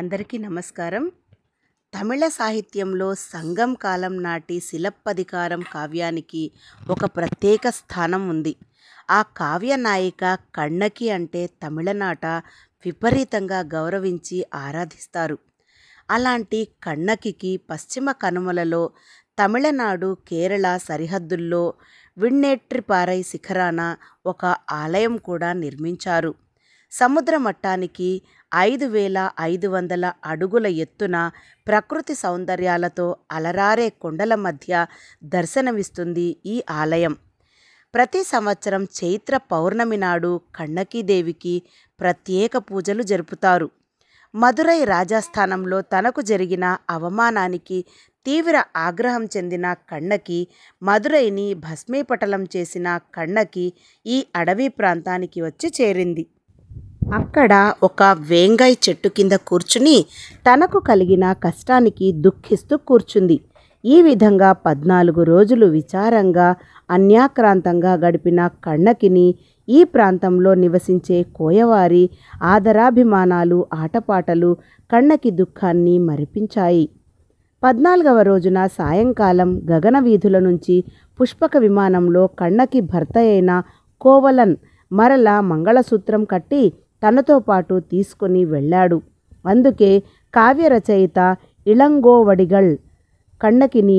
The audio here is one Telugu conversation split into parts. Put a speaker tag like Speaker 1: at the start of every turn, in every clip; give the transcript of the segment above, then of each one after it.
Speaker 1: అందరికీ నమస్కారం తమిళ సాహిత్యంలో సంగం కాలం నాటి శిలప్పధికారం కావ్యానికి ఒక ప్రత్యేక స్థానం ఉంది ఆ కావ్య నాయిక కన్నకి అంటే తమిళనాట విపరీతంగా గౌరవించి ఆరాధిస్తారు అలాంటి కన్నకికి పశ్చిమ కనుమలలో తమిళనాడు కేరళ సరిహద్దుల్లో విన్నేట్రిపారై శిఖరాన ఒక ఆలయం కూడా నిర్మించారు సముద్ర మట్టానికి ఐదు వేల ఐదు వందల అడుగుల ఎత్తున ప్రకృతి సౌందర్యాలతో అలరారే కొండల మధ్య దర్శనమిస్తుంది ఈ ఆలయం ప్రతి సంవత్సరం చైత్ర పౌర్ణమి నాడు కన్నకీదేవికి ప్రత్యేక పూజలు జరుపుతారు మదురై రాజస్థానంలో తనకు జరిగిన అవమానానికి తీవ్ర ఆగ్రహం చెందిన కన్నకి మదురైని భస్మీపటలం చేసిన కన్నకి ఈ అడవి ప్రాంతానికి వచ్చి చేరింది అక్కడ ఒక వేంగాయ చెట్టు కింద కూర్చుని తనకు కలిగిన కష్టానికి దుఃఖిస్తూ కూర్చుంది ఈ విధంగా పద్నాలుగు రోజులు విచారంగా అన్యాక్రాంతంగా గడిపిన కన్నకిని ఈ ప్రాంతంలో నివసించే కోయవారి ఆదరాభిమానాలు ఆటపాటలు కన్నకి దుఃఖాన్ని మరిపించాయి పద్నాలుగవ రోజున సాయంకాలం గగన వీధుల నుంచి పుష్పక విమానంలో కన్నకి భర్త అయిన కోవలన్ మరలా మంగళసూత్రం కట్టి తనతో పాటు తీసుకుని వెళ్ళాడు అందుకే కావ్యరచయిత ఇళంగోవడిగల్ కన్నకిని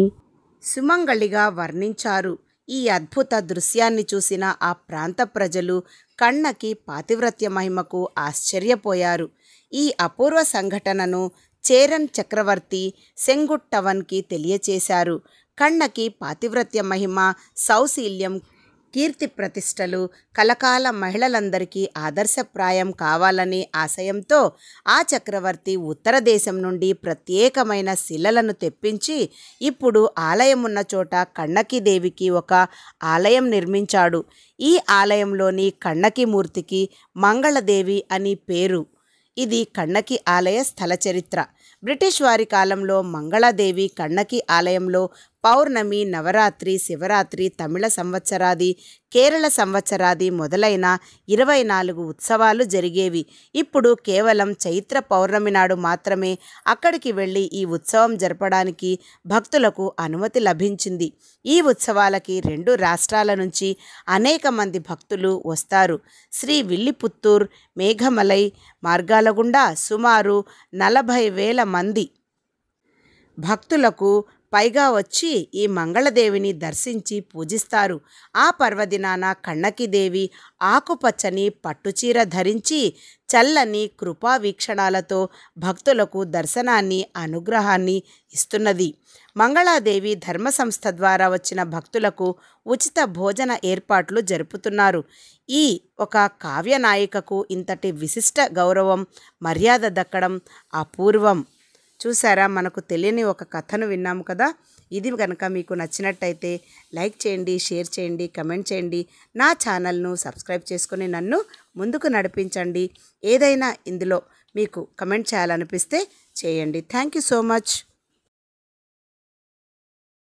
Speaker 1: సుమంగళిగా వర్ణించారు ఈ అద్భుత దృశ్యాన్ని చూసిన ఆ ప్రాంత ప్రజలు కన్నకి పాతివ్రత్య మహిమకు ఆశ్చర్యపోయారు ఈ అపూర్వ సంఘటనను చేరన్ చక్రవర్తి సెంగుట్టవన్కి తెలియచేశారు కన్నకి పాతివ్రత్య మహిమ సౌశీల్యం కీర్తి ప్రతిష్టలు కలకాల మహిళలందరికీ ఆదర్శప్రాయం కావాలనే ఆశయంతో ఆ చక్రవర్తి ఉత్తర దేశం నుండి ప్రత్యేకమైన శిలలను తెప్పించి ఇప్పుడు ఆలయం ఉన్న చోట కన్నకి దేవికి ఒక ఆలయం నిర్మించాడు ఈ ఆలయంలోని కన్నకి మూర్తికి మంగళదేవి అని పేరు ఇది కన్నకి ఆలయ స్థల చరిత్ర బ్రిటిష్ వారి కాలంలో మంగళాదేవి కన్నకి ఆలయంలో పౌర్ణమి నవరాత్రి శివరాత్రి తమిళ సంవత్సరాది కేరళ సంవత్సరాది మొదలైన ఇరవై నాలుగు ఉత్సవాలు జరిగేవి ఇప్పుడు కేవలం చైత్ర పౌర్ణమి నాడు మాత్రమే అక్కడికి వెళ్ళి ఈ ఉత్సవం జరపడానికి భక్తులకు అనుమతి లభించింది ఈ ఉత్సవాలకి రెండు రాష్ట్రాల నుంచి అనేక మంది భక్తులు వస్తారు శ్రీ విల్లిపుత్తూర్ మేఘమలై మార్గాల గుండా సుమారు నలభై వేల మంది భక్తులకు పైగా వచ్చి ఈ మంగళదేవిని దర్శించి పూజిస్తారు ఆ పర్వదినాన కన్నకిదేవి ఆకుపచ్చని పట్టుచీర ధరించి చల్లని కృపా వీక్షణాలతో భక్తులకు దర్శనాన్ని అనుగ్రహాన్ని ఇస్తున్నది మంగళాదేవి ధర్మ సంస్థ ద్వారా వచ్చిన భక్తులకు ఉచిత భోజన ఏర్పాట్లు జరుపుతున్నారు ఈ ఒక కావ్యనాయికకు ఇంతటి విశిష్ట గౌరవం మర్యాద దక్కడం అపూర్వం చూసారా మనకు తెలియని ఒక కథను విన్నాము కదా ఇది కనుక మీకు నచ్చినట్టయితే లైక్ చేయండి షేర్ చేయండి కమెంట్ చేయండి నా ఛానల్ను సబ్స్క్రైబ్ చేసుకుని నన్ను ముందుకు నడిపించండి ఏదైనా ఇందులో మీకు కమెంట్ చేయాలనిపిస్తే చేయండి థ్యాంక్ యూ సో మచ్